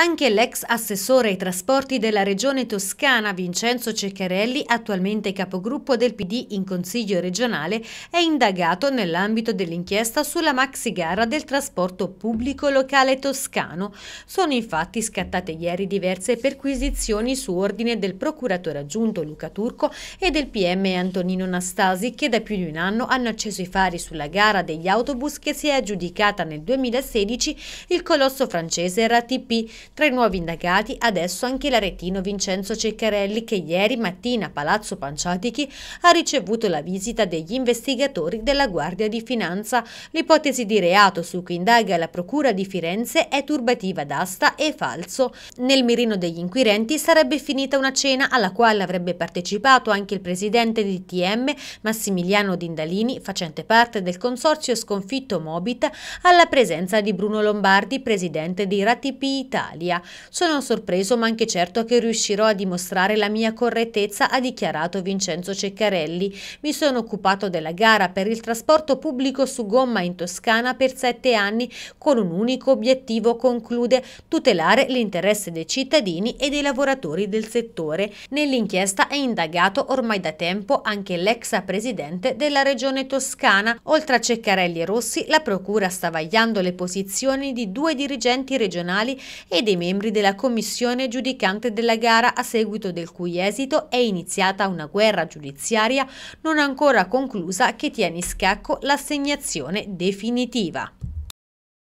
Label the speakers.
Speaker 1: Anche l'ex assessore ai trasporti della regione toscana Vincenzo Ceccarelli, attualmente capogruppo del PD in consiglio regionale, è indagato nell'ambito dell'inchiesta sulla maxi gara del trasporto pubblico locale toscano. Sono infatti scattate ieri diverse perquisizioni su ordine del procuratore aggiunto Luca Turco e del PM Antonino Nastasi che da più di un anno hanno acceso i fari sulla gara degli autobus che si è aggiudicata nel 2016 il colosso francese RATP tra i nuovi indagati adesso anche l'aretino Vincenzo Ceccarelli che ieri mattina a Palazzo Panciatichi ha ricevuto la visita degli investigatori della Guardia di Finanza. L'ipotesi di reato su cui indaga la Procura di Firenze è turbativa d'asta e falso. Nel mirino degli inquirenti sarebbe finita una cena alla quale avrebbe partecipato anche il presidente di TM Massimiliano Dindalini, facente parte del consorzio sconfitto Mobit, alla presenza di Bruno Lombardi, presidente di Ratipi Italia. Italia. Sono sorpreso ma anche certo che riuscirò a dimostrare la mia correttezza, ha dichiarato Vincenzo Ceccarelli. Mi sono occupato della gara per il trasporto pubblico su gomma in Toscana per sette anni con un unico obiettivo, conclude, tutelare l'interesse dei cittadini e dei lavoratori del settore. Nell'inchiesta è indagato ormai da tempo anche l'ex presidente della regione toscana. Oltre a Ceccarelli e Rossi, la procura sta vagliando le posizioni di due dirigenti regionali ed dei membri della commissione giudicante della gara a seguito del cui esito è iniziata una guerra giudiziaria non ancora conclusa che tiene in scacco l'assegnazione definitiva.